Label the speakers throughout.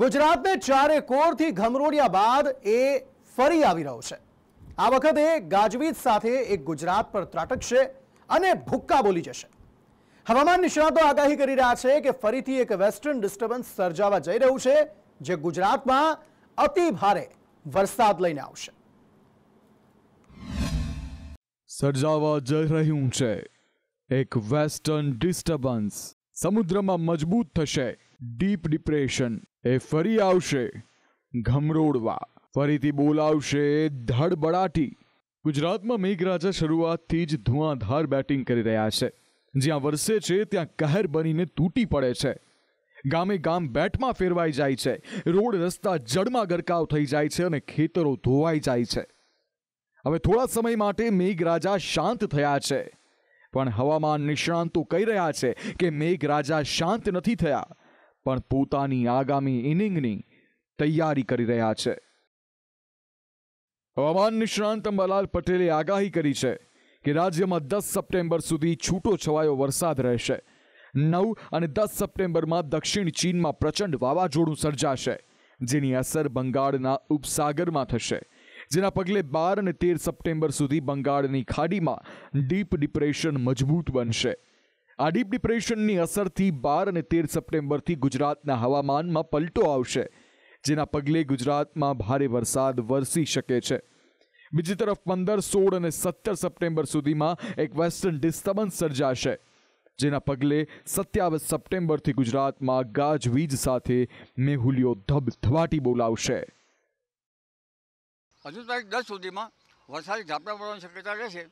Speaker 1: ગુજરાતને ચારે કોરથી ઘમરોળ્યા બાદ એ ફરી આવી રહ્યો છે આ વખતે ગાજવીજ સાથે એક ગુજરાત પર ત્રાટકશે અને ભુક્કા બોલી જશે હવામાન નિષ્ણાતો આગાહી કરી રહ્યા છે કે ફરીથી એક વેસ્ટર્ન ડિસ્ટર્બન્સ સર્જાવા જઈ રહ્યું છે જે ગુજરાતમાં અતિ ભારે વરસાદ લઈને આવશે
Speaker 2: સર્જાવા જઈ રહ્યું છે એક વેસ્ટર્ન ડિસ્ટર્બન્સ સમુદ્રમાં મજબૂત થશે ડીપ ડિપ્રેશન એ ફરી આવશે ઘમરોડવા ફરીથી બોલાવશે ધડબડાટી ગુજરાતમાં મેઘરાજા શરૂઆતથી જ ધુઆંધાર બેટિંગ કરી રહ્યા છે જ્યાં વરસે છે ત્યાં કહેર બનીને તૂટી પડે છે ગામે ગામ બેટમાં ફેરવાઈ જાય છે રોડ રસ્તા જળમાં ગરકાવ થઈ જાય છે અને ખેતરો ધોવાઈ જાય છે હવે થોડા સમય માટે મેઘરાજા શાંત થયા છે પણ હવામાન નિષ્ણાંતો કહી રહ્યા છે કે મેઘરાજા શાંત નથી થયા પણ પોતાની આગામી ઇનિંગની તૈયારી કરી રહ્યા છે હવામાન નિષ્ણાંત અંબાલાલ પટેલે આગાહી કરી છે કે રાજ્યમાં દસ સપ્ટેમ્બર સુધી છૂટો છવાયો વરસાદ રહેશે નવ અને દસ સપ્ટેમ્બરમાં દક્ષિણ ચીનમાં પ્રચંડ વાવાઝોડું સર્જાશે જેની અસર બંગાળના ઉપસાગરમાં થશે જેના પગલે બાર અને તેર સપ્ટેમ્બર સુધી બંગાળની ખાડીમાં ડીપ ડિપ્રેશન મજબૂત બનશે આ ડીપ ડિપ્રેશનની અસરથી બાર અને તેર સપ્ટેમ્બરથી ગુજરાતના હવામાનમાં પલટો આવશે જેના પગલે ગુજરાતમાં ભારે વરસાદ વરસી શકે છે બીજી તરફ પંદર સોળ અને સત્તર સપ્ટેમ્બર સુધીમાં એક વેસ્ટર્ન ડિસ્ટર્બન્સ સર્જાશે જેના પગલે સત્યાવીસ સપ્ટેમ્બરથી ગુજરાતમાં ગાજવીજ સાથે મેહુલિયો ધબધબાટી બોલાવશે
Speaker 3: હજુ તારીખ દસ સુધીમાં
Speaker 1: વરસાદી ઝાપટા પડવાની શક્યતા રહેશે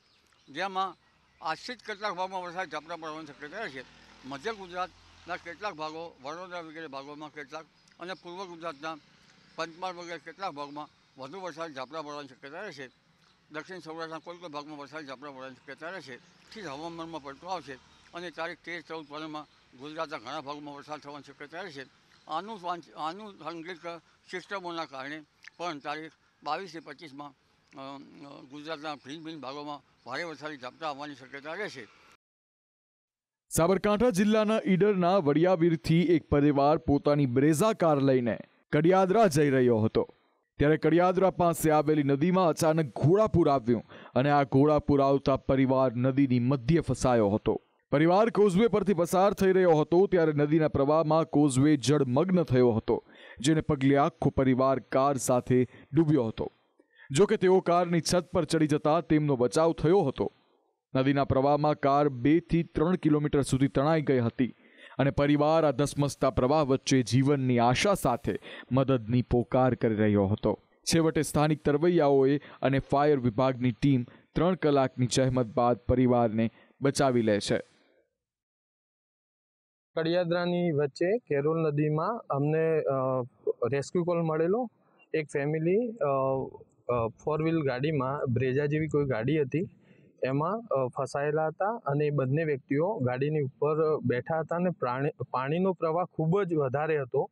Speaker 1: જેમાં આશ્રિત કેટલાક ભાગમાં વરસાદ ઝાપટા પડવાની શક્યતા છે મધ્ય ગુજરાતના કેટલાક ભાગો વડોદરા વગેરે ભાગોમાં કેટલાક અને પૂર્વ ગુજરાતના પંચમહાલ વગેરે કેટલાક ભાગમાં વધુ વરસાદ ઝાપટા પડવાની શક્યતા રહેશે દક્ષિણ સૌરાષ્ટ્રના કોઈ કોઈ ભાગમાં વરસાદ ઝાપટા પડવાની શક્યતા રહેશે થી હવામાનમાં પડતો આવશે અને તારીખ તેર ચૌદ પંદરમાં ગુજરાતના ઘણા ભાગોમાં વરસાદ થવાની શક્યતા રહેશે આનું
Speaker 3: આનું સંગીત સિસ્ટમોના કારણે પણ તારીખ બાવીસથી પચીસમાં
Speaker 1: ગુજરાતના ભિન્ન ભિન્ન ભાગોમાં ભારે વરસાદી ઝાપટા આવવાની શક્યતા રહેશે
Speaker 2: સાબરકાંઠા જિલ્લાના ઈડરના વડિયાવીરથી એક પરિવાર પોતાની બ્રેઝા કાર લઈને કડિયાદરા જઈ રહ્યો હતો ત્યારે કડિયાદરા પાસે આવેલી નદીમાં અચાનક ઘોડાપુર આવ્યું અને આ ઘોડાપુર આવતા પરિવાર નદીની મધ્ય ફસાયો હતો પરિવાર કોઝવે પરથી પસાર થઈ રહ્યો હતો ત્યારે નદીના પ્રવાહમાં કોઝવે જળમગ્ન થયો હતો જેને પગલે આખો પરિવાર કાર સાથે ડૂબ્યો હતો જો કે તેઓ કારની છત પર ચડી જતા તેમનો બચાવ થયો હતો નદીના પ્રવાહમાં કાર બેથી ત્રણ કિલોમીટર સુધી તણાઈ ગઈ હતી અને પરિવાર આ ધસમસતા પ્રવાહ વચ્ચે જીવનની આશા સાથે મદદની પોકાર કરી રહ્યો હતો છેવટે સ્થાનિક તરવૈયાઓએ અને ફાયર વિભાગની ટીમ ત્રણ કલાકની જહેમત બાદ પરિવારને બચાવી લે છે કડિયાદરાની વચ્ચે કેરોલ નદીમાં અમને રેસ્ક્યુ કોલ મળેલો એક ફેમિલી ફોર વ્હીલ
Speaker 1: ગાડીમાં બ્રેજા જેવી કોઈ ગાડી હતી એમાં ફસાયેલા હતા અને એ બંને વ્યક્તિઓ
Speaker 2: ગાડીની ઉપર બેઠા હતા અને પાણીનો પ્રવાહ ખૂબ જ વધારે હતો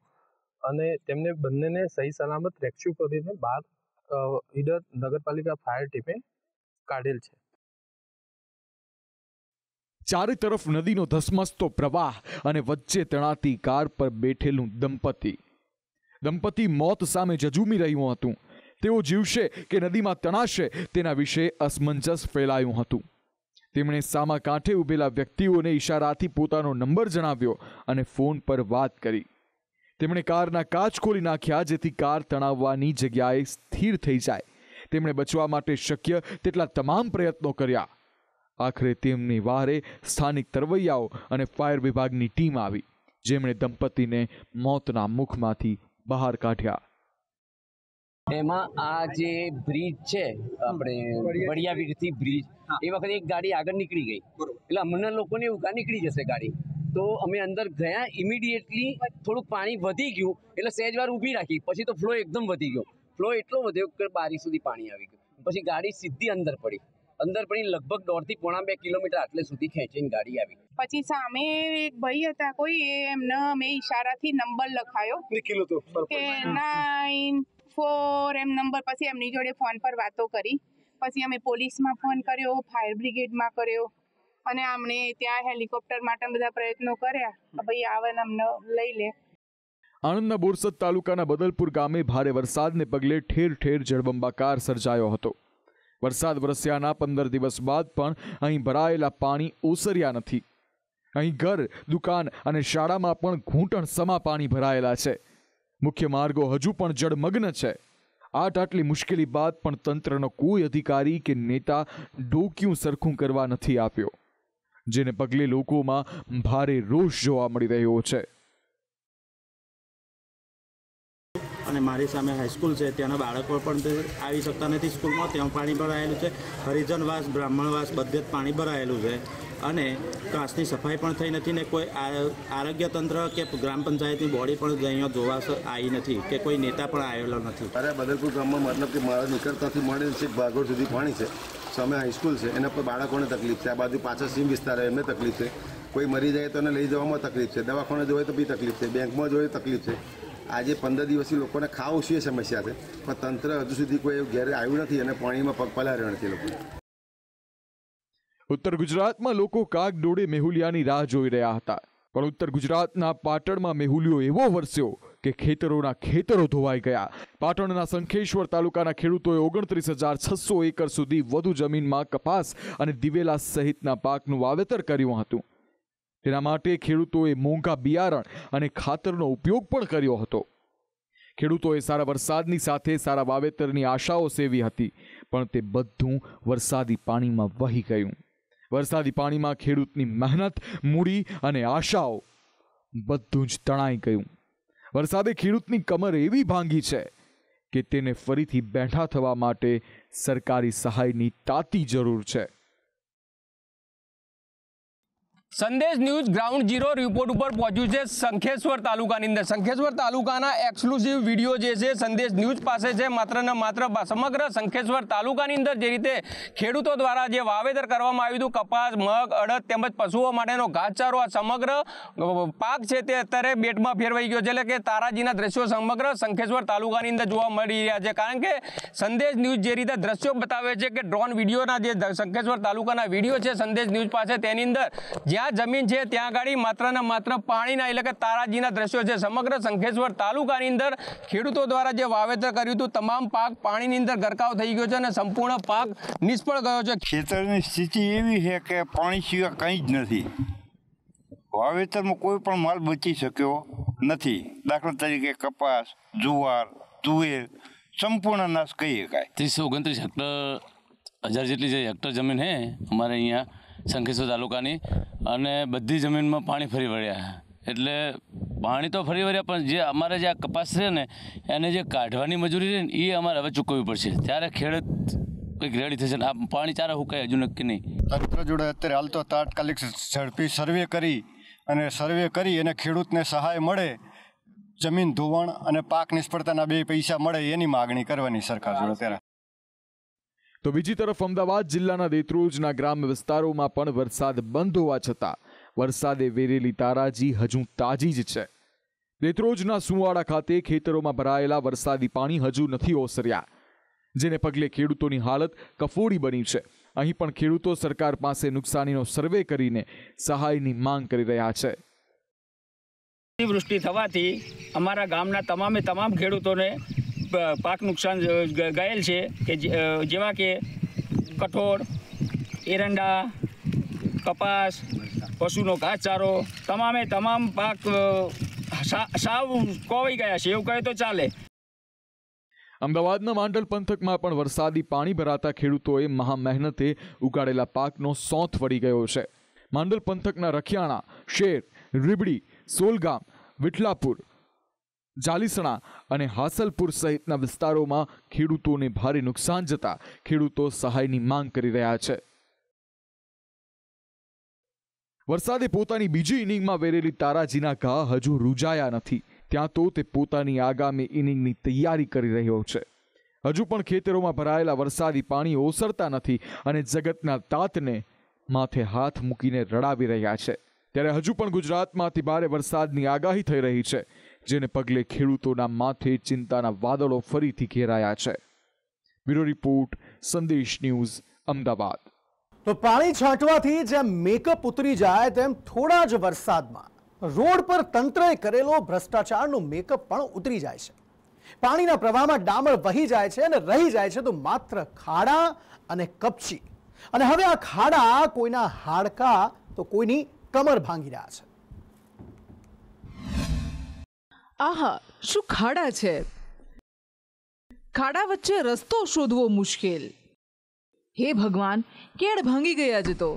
Speaker 2: અને તેમને બંનેને સહી સલામત રેસ્ક્યુ કરીને બહાર ઈડર નગરપાલિકા ફાયર ટીમે કાઢેલ છે ચારે તરફ નદીનો ધસમસતો પ્રવાહ અને વચ્ચે તણાતી કાર પર બેઠેલું દંપતી દંપતી મોત સામે જજુમી રહ્યું હતું તેઓ જીવશે કે નદીમાં તણાશે તેના વિશે અસમંજસ ફેલાયું હતું તેમણે સામા કાંઠે ઊભેલા વ્યક્તિઓને ઈશારાથી પોતાનો નંબર જણાવ્યો અને ફોન પર વાત કરી તેમણે કારના કાચ ખોલી નાખ્યા જેથી કાર તણાવવાની જગ્યાએ સ્થિર થઈ જાય તેમણે બચવા માટે શક્ય તેટલા તમામ પ્રયત્નો કર્યા આખરે તેમની વારે સ્થાનિક તરવૈયાઓ અને ફાયર વિભાગની ટીમ આવી જેમણે દંપતીને મોતના મુખમાંથી બહાર કાઢ્યા
Speaker 3: એમાં આ જે બ્રિજ છે આપણે બળિયાવીરથી બ્રિજ એ વખતે એક ગાડી આગળ નીકળી ગઈ એટલે અમને લોકોને એવું કા નીકળી જશે ગાડી તો અમે અંદર ગયા ઇમિડિયેટલી થોડુંક પાણી વધી ગયું એટલે સહેજવાર ઊભી રાખી પછી તો ફ્લો એકદમ વધી ગયો ફ્લો એટલો વધ્યો કે બારી સુધી પાણી આવી ગયું પછી ગાડી સીધી અંદર પડી અંદર પડી લગભગ દોઢથી પોણા બે કિલોમીટર આટલે સુધી ખેંચીને ગાડી આવી
Speaker 4: પછી સામે એક ભાઈ હતા કોઈ એમને મેં ઈશારાથી નંબર લખાયો કે નાઇન ફોર એમ નંબર પછી એમની જોડે ફોન પર વાતો કરી પછી અમે પોલીસમાં ફોન કર્યો ફાયર બ્રિગેડમાં કર્યો અને અમને ત્યાં હેલિકોપ્ટર માટે બધા પ્રયત્નો કર્યા ભાઈ આવે ને અમને લઈ લે
Speaker 2: આણંદના બોરસદ તાલુકાના બદલપુર ગામે ભારે વરસાદને પગલે ઠેર ઠેર જળબંબાકાર સર્જાયો હતો વરસાદ વરસ્યાના પંદર દિવસ બાદ પણ અહીં ભરાયેલા પાણી ઓસર્યા નથી અહીં ઘર દુકાન અને શાળામાં પણ ઘૂંટણ સમા પાણી ભરાયેલા છે મુખ્ય માર્ગો હજુ પણ જળમગ્ન છે આટ આટલી મુશ્કેલી બાદ પણ તંત્રનો કોઈ અધિકારી કે નેતા ડોક્યું સરખું કરવા નથી આપ્યો જેને પગલે લોકોમાં ભારે રોષ જોવા મળી રહ્યો છે
Speaker 3: અને મારી સામે હાઈસ્કૂલ છે ત્યાંના બાળકો પણ આવી શકતા નથી સ્કૂલમાં ત્યાં પાણી ભરાયેલું છે હરિજનવાસ બ્રાહ્મણવાસ બધે જ પાણી ભરાયેલું છે અને ક્લાસની સફાઈ પણ થઈ નથી ને કોઈ આરોગ્ય તંત્ર કે ગ્રામ પંચાયતની બોડી પણ અહીંયા જોવા આવી નથી કે કોઈ નેતા પણ આવેલો નથી
Speaker 1: અરે બદલપુર ગામમાં મતલબ કે મારા નીકળતાથી મળીને છેક ભાગોળ સુધી પાણી છે સામે હાઈસ્કૂલ છે એના પર બાળકોને તકલીફ છે આ બાજુ પાછળ સીમ વિસ્તાર એમને તકલીફ છે કોઈ મરી જાય તો એને લઈ જવામાં તકલીફ છે દવાખાને જોઈએ તો બી તકલીફ છે બેંકમાં જોઈએ તકલીફ છે આજે પંદર દિવસથી લોકોને ખાવ ઓછી સમસ્યા છે પણ તંત્ર હજુ સુધી કોઈ ઘેરે આવ્યું નથી અને પાણીમાં પગ પલાર્યો નથી લોકો
Speaker 2: ઉત્તર ગુજરાતમાં લોકો કાગ ડોળે મેહુલિયાની રાહ જોઈ રહ્યા હતા પણ ઉત્તર ગુજરાતના પાટણમાં મેહુલિયો એવો વરસ્યો કે ખેતરોના ખેતરો ધોવાઈ ગયા પાટણના સંખેશ્વર તાલુકાના ખેડૂતોએ ઓગણત્રીસ હજાર છસો એકર સુધી વધુ જમીનમાં કપાસ અને દિવેલા સહિતના પાકનું વાવેતર કર્યું હતું તેના માટે ખેડૂતોએ મોંઘા બિયારણ અને ખાતરનો ઉપયોગ પણ કર્યો હતો ખેડૂતોએ સારા વરસાદની સાથે સારા વાવેતરની આશાઓ સેવી હતી પણ તે બધું વરસાદી પાણીમાં વહી ગયું વરસાદી પાણીમાં ખેડૂતની મહેનત મૂડી અને આશાઓ બધું જ તણાઈ ગયું વરસાદે ખેડૂતની કમર એવી ભાંગી છે કે તેને ફરીથી બેઠા થવા માટે સરકારી સહાયની તાતી જરૂર છે
Speaker 1: સંદેશ ન્યૂઝ ગ્રાઉન્ડ ઝીરો રિપોર્ટ ઉપર પહોંચ્યું છે શંખેશ્વર તાલુકાની અંદર સંખેશ્વર તાલુકાના એક્સક્લુઝિવ વિડીયો જે છે સંદેશ ન્યૂઝ પાસે છે માત્ર ને માત્ર સમગ્ર શંખેશ્વર તાલુકાની અંદર જે રીતે ખેડૂતો દ્વારા જે વાવેતર કરવામાં આવ્યું હતું કપાસ મગ અડદ તેમજ પશુઓ માટેનો ઘાસચારો આ સમગ્ર પાક છે તે અત્યારે બેટમાં ફેરવાઈ ગયો છે એટલે કે તારાજીના દ્રશ્યો સમગ્ર શંખેશ્વર તાલુકાની અંદર જોવા મળી રહ્યા છે કારણ કે સંદેશ ન્યૂઝ જે રીતે દ્રશ્યો બતાવે છે કે ડ્રોન વિડીયોના જે શંખેશ્વર તાલુકાના વિડીયો છે સંદેશ ન્યૂઝ પાસે તેની અંદર જે જ્યાં જમીન છે ત્યાં આગળ માત્ર ને માત્ર પાણીના એટલે કે તારાજીના દ્રશ્યો છે સમગ્ર શંખેશ્વર તાલુકાની અંદર ખેડૂતો દ્વારા જે વાવેતર કર્યું હતું તમામ પાક પાણીની અંદર ગરકાવ થઈ ગયો છે અને સંપૂર્ણ પાક નિષ્ફળ ગયો છે ખેતરની સ્થિતિ એવી છે કે પાણી સિવાય કંઈ જ નથી વાવેતરમાં કોઈ પણ માલ બચી શક્યો નથી દાખલા તરીકે કપાસ જુવાર તુવેર સંપૂર્ણ નાશ કહી શકાય
Speaker 3: ત્રીસો ઓગણત્રીસ હેક્ટર હજાર જેટલી જે હેક્ટર જમીન છે અમારે અહીંયા શંખેશ્વર તાલુકાની અને બધી જમીનમાં પાણી ફરી વળ્યા એટલે પાણી તો ફરી વળ્યા પણ જે અમારે જે આ કપાસ છે ને એને જે કાઢવાની મજૂરી છે ને એ અમારે હવે ચૂકવવી પડશે ત્યારે ખેડૂત કંઈક રેડી થશે આ પાણી ચારે હુકાય હજુ નક્કી નહીં
Speaker 1: તંત્ર જોડે અત્યારે હાલ તો તાત્કાલિક ઝડપી સર્વે કરી અને સર્વે કરી અને ખેડૂતને સહાય મળે જમીન ધોવાણ અને પાક નિષ્ફળતાના બે પૈસા મળે એની માગણી કરવાની સરકાર જોડે ત્યારે
Speaker 2: તો બીજી તરફ અમદાવાદ જિલ્લાના દેત્રોજના ગ્રામ્ય વિસ્તારોમાં પણ વરસાદ બંધ હોવા છતાં વરસાદે વેરેલી તારાજી હજુ તાજી જ છે દેત્રોજના સુવાડા ખાતે ખેતરોમાં ભરાયેલા વરસાદી પાણી હજુ નથી ઓસર્યા જેને પગલે ખેડૂતોની હાલત કફોડી બની છે અહીં પણ ખેડૂતો સરકાર પાસે નુકસાનીનો સર્વે કરીને સહાયની માંગ કરી રહ્યા છે
Speaker 3: અતિવૃષ્ટિ થવાથી અમારા ગામના તમામે તમામ ખેડૂતોને પાક નુકસાન ગયેલ છે કે જેવા કે કઠોળ એરંડા કપાસ પશુનો ઘાસચારો તમામે તમામ પાક સાવ કોવાઈ ગયા છે એવું કહે તો ચાલે
Speaker 2: અમદાવાદના માંડલ પંથકમાં પણ વરસાદી પાણી ભરાતા ખેડૂતોએ મહા મહેનતે ઉગાડેલા પાકનો સોથ વળી ગયો છે માંડલ પંથકના રખિયાણા શેર રીબડી સોલગામ વિઠલાપુર જાલીસણા અને હાસલપુર સહિતના વિસ્તારોમાં ખેડૂતોને ભારે નુકસાન જતા ખેડૂતો સહાયની માંગ કરી રહ્યા છે વરસાદે પોતાની બીજી ઇનિંગમાં વેરેલી તારાજીના ઘા હજુ રૂજાયા નથી ત્યાં તો તે પોતાની આગામી ઇનિંગની તૈયારી કરી રહ્યો છે હજુ પણ ખેતરોમાં ભરાયેલા વરસાદી પાણી ઓસરતા નથી અને જગતના તાતને માથે હાથ મૂકીને રડાવી રહ્યા છે ત્યારે હજુ પણ ગુજરાતમાંથી ભારે વરસાદની આગાહી થઈ રહી છે જેને પગલે ખેડૂતોના માથે ચિંતાના વાદળો ફરીથી ઘેરાયા છે bureau report Sandesh news Ahmedabad
Speaker 1: તો પાણી છાંટવાથી જેમ મેકઅપ ઉતરી જાય તેમ થોડા જ વરસાદમાં રોડ પર તંત્રએ કરેલો ભ્રષ્ટાચારનો મેકઅપ પણ ઉતરી જાય છે પાણીના પ્રવાહમાં ડામર વહી જાય છે અને રહી જાય છે તો માત્ર ખાડા અને કપચી અને હવે આ ખાડા કોઈના હાડકા તો કોઈની
Speaker 4: કમર ભાંગી રહ્યા છે આહા શું ખાડા છે ખાડા વચ્ચે રસ્તો શોધવો મુશ્કેલ હે ભગવાન કેળ ભાંગી ગયા જ તો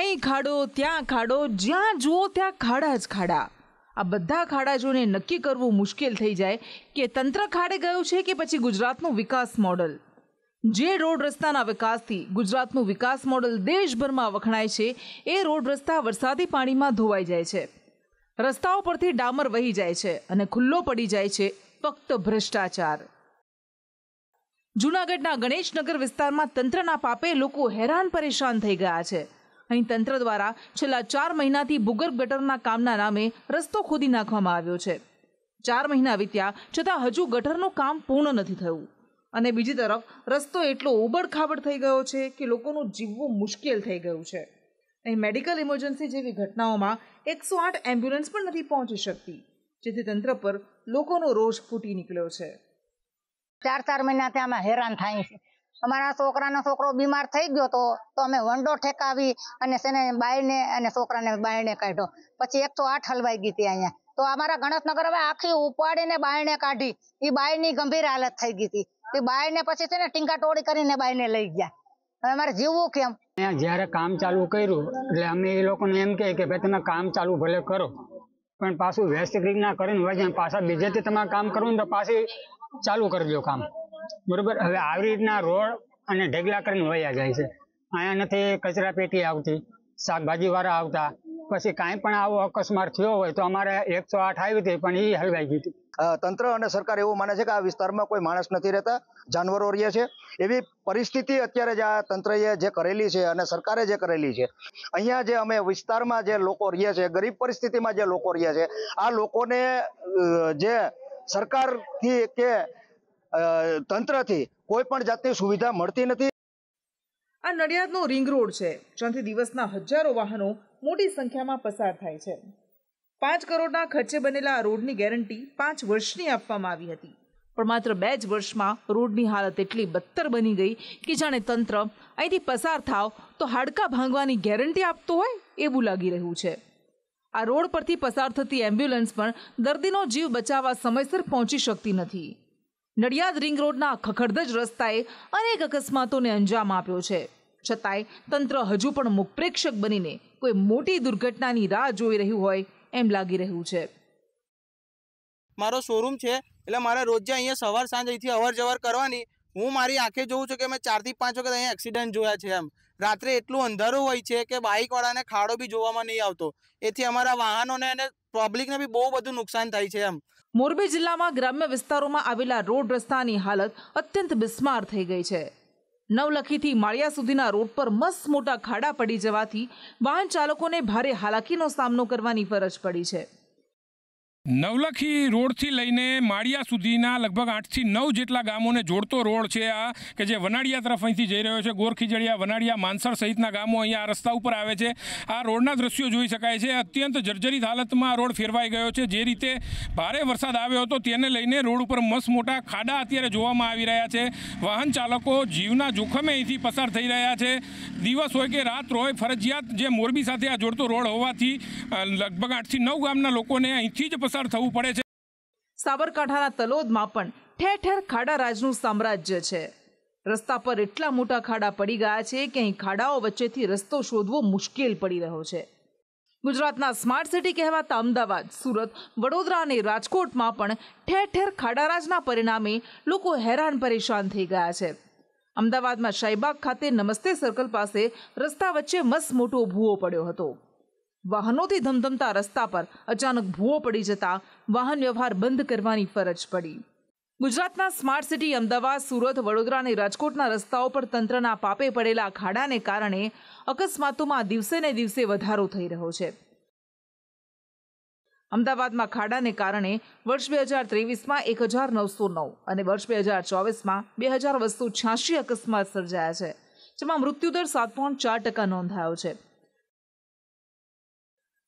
Speaker 4: અહીં ખાડો ત્યાં ખાડો જ્યાં જુઓ ત્યાં ખાડા જ ખાડા આ બધા ખાડા જોઈને નક્કી કરવું મુશ્કેલ થઈ જાય કે તંત્ર ખાડે ગયું છે કે પછી ગુજરાતનું વિકાસ મોડલ જે રોડ રસ્તાના વિકાસથી ગુજરાતનું વિકાસ મોડલ દેશભરમાં વખણાય છે એ રોડ રસ્તા વરસાદી પાણીમાં ધોવાઈ જાય છે રસ્તાઓ પરથી ડામર વહી જાય છે અને ખુલ્લો પડી જાય છે ફક્ત ભ્રષ્ટાચાર જૂનાગઢના ગણેશનગર વિસ્તારમાં તંત્રના પાપે લોકો હેરાન પરેશાન થઈ ગયા છે અહીં તંત્ર દ્વારા છેલ્લા ચાર મહિનાથી ભૂગર્ભ ગટરના કામના નામે રસ્તો ખોદી નાખવામાં આવ્યો છે ચાર મહિના વીત્યા છતાં હજુ ગટરનું કામ પૂર્ણ નથી થયું અને બીજી તરફ રસ્તો એટલો ઉબડખાબડ થઈ ગયો છે કે લોકોનું જીવવું મુશ્કેલ થઈ ગયું છે અહીં મેડિકલ ઇમરજન્સી જેવી ઘટનાઓમાં એકસો આઠ એમ્બ્યુલન્સ પણ નથી પહોંચી શકતી જેથી તંત્ર પર લોકોનો રોષ ફૂટી નીકળ્યો છે ચાર ચાર મહિના ત્યાં અમે હેરાન થાય છે
Speaker 3: અમારા છોકરાનો છોકરો બીમાર થઈ ગયો હતો તો અમે વંડો ઠેકાવી અને સેને બાયને અને છોકરાને બાયણે કાઢ્યો પછી એકસો આઠ હલવાઈ ગઈ હતી અહીંયા તો અમારા ગણેશનગર હવે આખી ઉપાડીને બાયણે કાઢી એ બાયની ગંભીર હાલત થઈ ગઈ હતી એ બાયને પછી છે ને ટીંગા ટોળી કરીને બાયને લઈ ગયા હવે અમારે જીવવું કેમ જ્યારે કામ ચાલુ કર્યું એટલે અમે એ લોકોને એમ કહે કે ભાઈ તમે કામ ચાલુ ભલે કરો પણ પાછું વ્યસ્ત રીતના કરીને વજન પાછા બીજેથી તમારે કામ કરવું ને તો પાછી ચાલુ કરી દો કામ બરોબર હવે આવી રીતના રોડ અને ઢગલા કરીને વયા જાય છે અહીંયા નથી કચરા પેટી આવતી વાળા આવતા પછી કાંઈ પણ આવો અકસ્માત થયો હોય તો અમારે એકસો આઠ આવી હતી પણ એ હલવાઈ ગઈ હતી તંત્ર અને સરકાર એવું માને છે કે આ વિસ્તારમાં કોઈ માણસ નથી રહેતા જાનવરો રહે છે એવી પરિસ્થિતિ અત્યારે જે આ તંત્રએ જે કરેલી છે અને સરકારે જે કરેલી છે અહીંયા જે અમે વિસ્તારમાં જે લોકો રહે છે ગરીબ પરિસ્થિતિમાં જે લોકો રહે છે આ લોકોને જે
Speaker 4: સરકારથી કે તંત્રથી કોઈ પણ જાતની સુવિધા મળતી નથી આ નડિયાદનો રિંગ રોડ છે જ્યાંથી દિવસના હજારો વાહનો મોટી સંખ્યામાં પસાર થાય છે પાંચ કરોડના ખર્ચે બનેલા આ રોડની ગેરંટી પાંચ વર્ષની આપવામાં આવી હતી પણ માત્ર બે જ વર્ષમાં રોડની હાલત એટલી બદતર બની ગઈ કે જાણે તંત્ર અહીંથી પસાર થાવ તો હાડકાં ભાંગવાની ગેરંટી આપતું હોય એવું લાગી રહ્યું છે આ રોડ પરથી પસાર થતી એમ્બ્યુલન્સ પણ દર્દીનો જીવ બચાવવા સમયસર પહોંચી શકતી નથી નડિયાદ રિંગ રોડના ખખડધજ રસ્તાએ અનેક અકસ્માતોને અંજામ આપ્યો છે છતાંય તંત્ર હજુ પણ મુખપ્રેક્ષક બનીને કોઈ મોટી દુર્ઘટનાની રાહ જોઈ રહ્યું હોય એમ લાગી રહ્યું છે
Speaker 1: મારો શોરૂમ છે એટલે મારે રોજે અહીંયા સવાર સાંજ અહીંથી અવર જવર કરવાની હું મારી આંખે જોઉં છું કે મેં ચારથી પાંચ વખત અહીંયા એક્સિડન્ટ જોયા છે એમ રાત્રે એટલું અંધારું હોય છે કે બાઇકવાળાને ખાડો બી જોવામાં નહીં આવતો એથી અમારા વાહનોને અને પબ્લિકને બી બહુ બધું નુકસાન થાય છે એમ
Speaker 4: મોરબી જિલ્લામાં ગ્રામ્ય વિસ્તારોમાં આવેલા રોડ રસ્તાની હાલત અત્યંત બિસ્માર થઈ ગઈ છે નવલખીથી માળિયા સુધીના રોડ પર મસ્ત મોટા ખાડા પડી જવાથી વાહન ચાલકોને ભારે હાલાકીનો સામનો કરવાની ફરજ પડી છે
Speaker 3: નવલખી રોડથી લઈને માળિયા સુધીના લગભગ આઠથી નવ જેટલા ગામોને જોડતો રોડ છે આ કે જે વનાડિયા તરફ અહીંથી જઈ રહ્યો છે ગોરખીજડિયા વનાડિયા માનસર સહિતના ગામો અહીંયા આ રસ્તા ઉપર આવે છે આ રોડના દ્રશ્યો જોઈ શકાય છે અત્યંત જર્જરિત હાલતમાં રોડ ફેરવાઈ ગયો છે જે રીતે ભારે વરસાદ આવ્યો હતો તેને લઈને રોડ ઉપર મસ્ત મોટા ખાડા અત્યારે જોવામાં આવી રહ્યા છે વાહન ચાલકો જીવના જોખમે અહીંથી પસાર થઈ રહ્યા છે દિવસ હોય કે રાત હોય ફરજિયાત જે મોરબી સાથે આ જોડતો રોડ હોવાથી લગભગ આઠથી નવ ગામના લોકોને અહીંથી જ પસાર પસાર થવું પડે છે
Speaker 4: સાબરકાંઠાના તલોદમાં પણ ઠેર ઠેર ખાડારાજનું સામ્રાજ્ય છે રસ્તા પર એટલા મોટા ખાડા પડી ગયા છે કે અહીં ખાડાઓ વચ્ચેથી રસ્તો શોધવો મુશ્કેલ પડી રહ્યો છે ગુજરાતના સ્માર્ટ સિટી કહેવાતા અમદાવાદ સુરત વડોદરા અને રાજકોટમાં પણ ઠેર ઠેર ખાડારાજના પરિણામે લોકો હેરાન પરેશાન થઈ ગયા છે અમદાવાદમાં શાહીબાગ ખાતે નમસ્તે સર્કલ પાસે રસ્તા વચ્ચે મસ્ત મોટો ભૂવો પડ્યો હતો વાહનોથી ધમધમતા રસ્તા પર અચાનક ભૂવો પડી જતા વાહન વ્યવહાર બંધ કરવાની ફરજ પડી ગુજરાતના સ્માર્ટ સિટી અમદાવાદ સુરત વડોદરા અને રાજકોટના રસ્તાઓ પર તંત્રના પાપે પડેલા ખાડાને કારણે અકસ્માતોમાં દિવસે ને દિવસે વધારો થઈ રહ્યો છે અમદાવાદમાં ખાડાને કારણે વર્ષ બે હજાર ત્રેવીસમાં એક હજાર નવસો નવ અને વર્ષ બે હજાર ચોવીસમાં બે હજાર બસો છ્યાસી અકસ્માત સર્જાયા છે જેમાં મૃત્યુદર સાત પોઈન્ટ ચાર ટકા નોંધાયો છે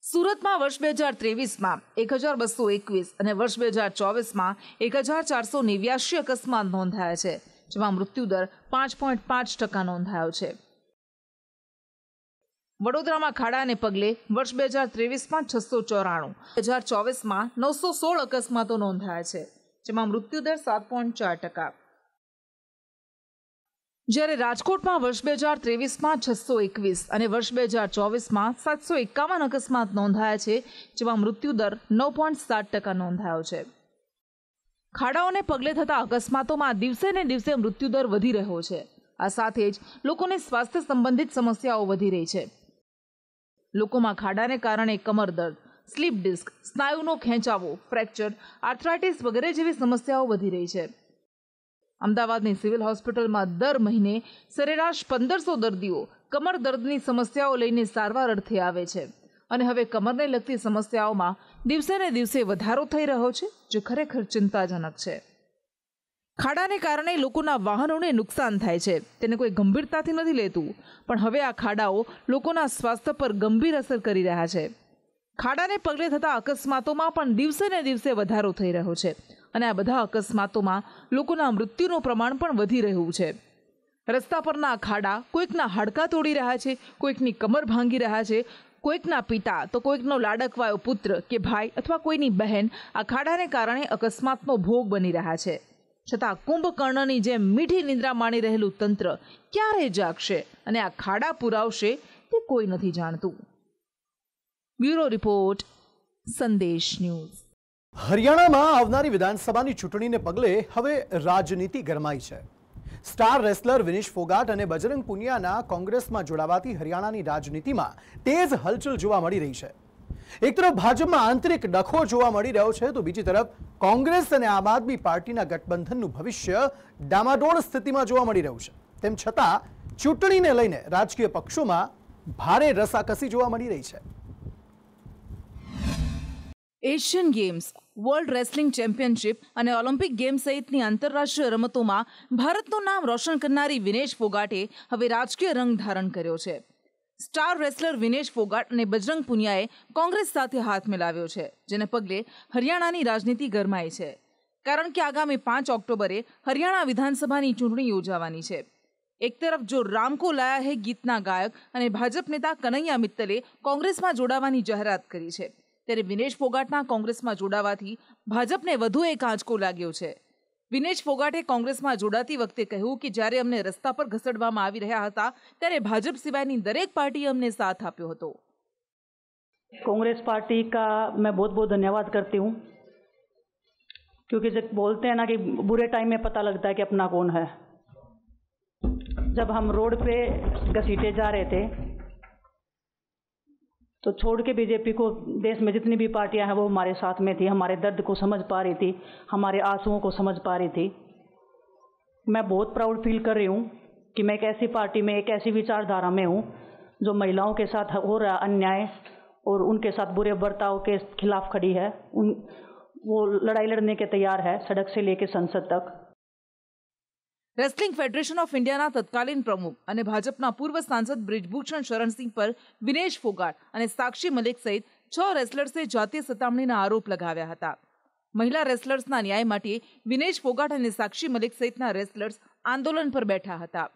Speaker 4: સુરતમાં વર્ષ બે હજાર ત્રેવીસમાં એક હજાર બસો એકવીસ અને વર્ષ બે હજાર ચોવીસમાં એક હજાર ચારસો નેવ્યાસી અકસ્માત નોંધાયા છે જેમાં મૃત્યુદર પાંચ પોઈન્ટ પાંચ ટકા નોંધાયો છે વડોદરામાં ખાડાને પગલે વર્ષ બે હજાર ત્રેવીસમાં છસો ચોરાણું બે હજાર ચોવીસમાં નવસો સોળ અકસ્માતો નોંધાયા છે જેમાં મૃત્યુદર સાત પોઈન્ટ ચાર ટકા જ્યારે રાજકોટમાં વર્ષ બે હજાર ત્રેવીસમાં છસો એકવીસ અને વર્ષ બે હજાર ચોવીસમાં સાતસો એકાવન અકસ્માત નોંધાયા છે જેમાં મૃત્યુદર નવ પોઈન્ટ સાત ટકા નોંધાયો છે ખાડાઓને પગલે થતા અકસ્માતોમાં દિવસે ને દિવસે મૃત્યુદર વધી રહ્યો છે આ સાથે જ લોકોને સ્વાસ્થ્ય સંબંધિત સમસ્યાઓ વધી રહી છે લોકોમાં ખાડાને કારણે કમર દર્દ સ્લીપ ડિસ્ક સ્નાયુનો ખેંચાવો ફ્રેક્ચર આર્થરાઇટિસ વગેરે જેવી સમસ્યાઓ વધી રહી છે અમદાવાદની સિવિલ હોસ્પિટલમાં દર મહિને સરેરાશ પંદરસો દર્દીઓ કમર દર્દની સમસ્યાઓ લઈને સારવાર અર્થે આવે છે અને હવે કમરને લગતી સમસ્યાઓમાં દિવસે ને દિવસે વધારો થઈ રહ્યો છે જે ખરેખર ચિંતાજનક છે ખાડાને કારણે લોકોના વાહનોને નુકસાન થાય છે તેને કોઈ ગંભીરતાથી નથી લેતું પણ હવે આ ખાડાઓ લોકોના સ્વાસ્થ્ય પર ગંભીર અસર કરી રહ્યા છે ખાડાને પગલે થતા અકસ્માતોમાં પણ દિવસે ને દિવસે વધારો થઈ રહ્યો છે અને આ બધા અકસ્માતોમાં લોકોના મૃત્યુનું પ્રમાણ પણ વધી રહ્યું છે રસ્તા પરના ખાડા કોઈકના હાડકાં તોડી રહ્યા છે કોઈકની કમર ભાંગી રહ્યા છે કોઈકના પિતા તો કોઈકનો લાડકવાયો પુત્ર કે ભાઈ અથવા કોઈની બહેન આ ખાડાને કારણે અકસ્માતનો ભોગ બની રહ્યા છે છતાં કુંભકર્ણની જેમ મીઠી નિંદ્રા માણી રહેલું તંત્ર ક્યારે જાગશે અને આ ખાડા પુરાવશે તે કોઈ નથી જાણતું બ્યુરો રિપોર્ટ સંદેશ ન્યૂઝ
Speaker 1: હરિયાણામાં આવનારી વિધાનસભાની ચૂંટણીને પગલે હવે રાજનીતિ ગરમાઈ છે સ્ટાર રેસલર વિનેશ ફોગાટ અને બજરંગ પુનિયાના કોંગ્રેસમાં જોડાવાથી હરિયાણાની રાજનીતિમાં તેજ હલચલ જોવા મળી રહી છે એક તરફ ભાજપમાં આંતરિક ડખો જોવા મળી રહ્યો છે તો બીજી તરફ કોંગ્રેસ અને આમ આદમી પાર્ટીના ગઠબંધનનું ભવિષ્ય ડામાડોળ સ્થિતિમાં જોવા મળી રહ્યું છે તેમ છતાં ચૂંટણીને લઈને રાજકીય પક્ષોમાં ભારે રસાકસી જોવા મળી રહી છે
Speaker 4: Asian games world wrestling championship અને ઓલિમ્પિક ગેમ્સ સહિતની આંતરરાષ્ટ્રીય રમતોમાં ભારતનું નામ રોશન કરનારી વિનેશ ફોગાટે હવે રાજકીય રંગ ધારણ કર્યો છે સ્ટાર રેસલર વિનેશ ફોગાટ અને બજરંગ પુનિયાએ કોંગ્રેસ સાથે હાથ મિલાવ્યો છે જેને પગલે હરિયાણાની રાજનીતિ ગરમાઈ છે કારણ કે આગામી પાંચ ઓક્ટોબરે હરિયાણા વિધાનસભાની ચૂંટણી યોજાવાની છે એક તરફ જો રામકો લાયા હે ગીતના ગાયક અને ભાજપ નેતા કનૈયા મિત્તલે કોંગ્રેસમાં જોડાવાની જાહેરાત કરી છે ત્યારે વિનેશ ફોગાટના કોંગ્રેસમાં જોડાવાથી ભાજપને વધુ એક આંચકો લાગ્યો છે વિનેશ ફોગાટે કોંગ્રેસમાં જોડાતી વખતે કહ્યું કે જ્યારે અમને રસ્તા પર ઘસડવામાં આવી રહ્યા હતા ત્યારે ભાજપ સિવાયની દરેક પાર્ટીએ અમને સાથ આપ્યો હતો
Speaker 3: કોંગ્રેસ પાર્ટી કા મેં બહુ બહુ ધન્યવાદ કરતી હું क्योंकि જે बोलते हैं ना कि बुरे टाइम में पता लगता है कि अपना कौन है जब हम रोड पे घसीटे जा रहे तो छोड़ के बीजेपी को देश में जितनी भी पार्टियां हैं वो हमारे साथ में थी हमारे दर्द को समझ पा रही थी हमारे आंसुओं को समझ पा रही थी मैं बहुत प्राउड फील कर रही हूँ कि मैं एक ऐसी पार्टी में एक ऐसी विचारधारा में हूँ जो महिलाओं के साथ हो रहा अन्याय और उनके साथ बुरे बर्ताव के खिलाफ खड़ी है उन वो लड़ाई लड़ने के तैयार है सड़क से लेकर संसद तक
Speaker 4: રેસલિંગ ફેડરેશન ઓફ ઇન્ડિયાના તત્કાલીન પ્રમુખ અને ભાજપના પૂર્વ સાંસદ બ્રિજભૂષણ શરણસિંહ પર વિનેશ ફોગાટ અને સાક્ષી મલિક સહિત છ રેસલર્સે જાતીય સતામણીના આરોપ લગાવ્યા હતા મહિલા રેસલર્સના ન્યાય માટે વિનેશ ફોગાટ અને સાક્ષી મલિક સહિતના રેસલર્સ આંદોલન પર બેઠા હતા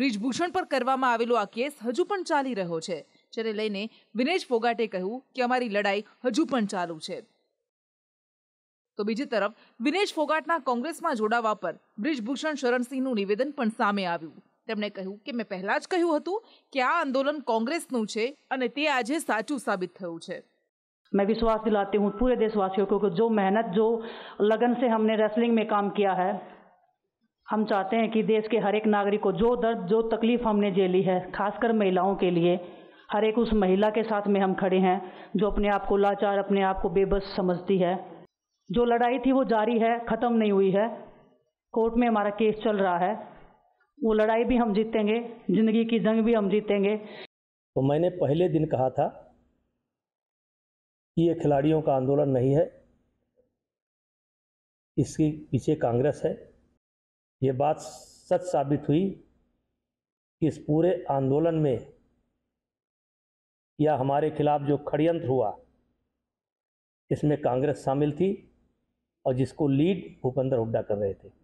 Speaker 4: બ્રિજભૂષણ પર કરવામાં આવેલો આ કેસ હજુ પણ ચાલી રહ્યો છે જેને લઈને વિનેશ ફોગાટે કહ્યું કે અમારી લડાઈ હજુ પણ ચાલુ છે તો બીજી તરફ વિનેશ ફોગાટના કોંગ્રેસમાં જોડાવા પર બ્રિજભૂષણ શરણસિંહનું નિવેદન પણ સામે આવ્યું તેમણે કહ્યું કે મેં પહેલાં જ કહ્યું હતું કે આ આંદોલન કોંગ્રેસનું છે અને તે આજે સાચું સાબિત થયું છે
Speaker 3: मैं विश्वास दिलाती हूँ पूरे देशवासियों को जो मेहनत जो लगन से हमने रेसलिंग में काम किया है हम चाहते हैं कि देश के हर एक नागरिक को जो दर्द जो तकलीफ हमने झेली है खासकर महिलाओं के लिए हर एक उस महिला के साथ में हम खड़े हैं जो अपने आप को लाचार अपने आप को बेबस समझती है जो लड़ाई थी वो जारी है ख़त्म नहीं हुई है कोर्ट में हमारा केस चल रहा है वो लड़ाई भी हम जीतेंगे ज़िंदगी की जंग भी हम जीतेंगे तो मैंने पहले दिन कहा था कि ये खिलाड़ियों का आंदोलन नहीं है इसके पीछे कांग्रेस है ये बात सच साबित हुई कि इस पूरे आंदोलन में या हमारे खिलाफ जो षडयंत्र हुआ इसमें कांग्रेस शामिल थी और जिसको लीड भूपेंद्र हुड्डा कर रहे थे